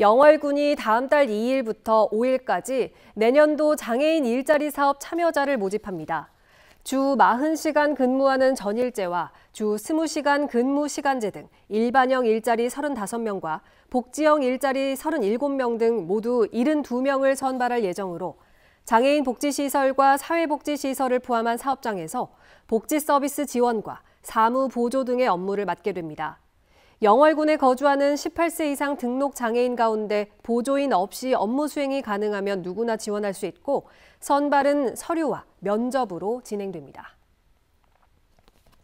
영월군이 다음 달 2일부터 5일까지 내년도 장애인 일자리 사업 참여자를 모집합니다. 주 40시간 근무하는 전일제와 주 20시간 근무 시간제 등 일반형 일자리 35명과 복지형 일자리 37명 등 모두 72명을 선발할 예정으로 장애인 복지시설과 사회복지시설을 포함한 사업장에서 복지 서비스 지원과 사무 보조 등의 업무를 맡게 됩니다. 영월군에 거주하는 18세 이상 등록 장애인 가운데 보조인 없이 업무 수행이 가능하면 누구나 지원할 수 있고 선발은 서류와 면접으로 진행됩니다.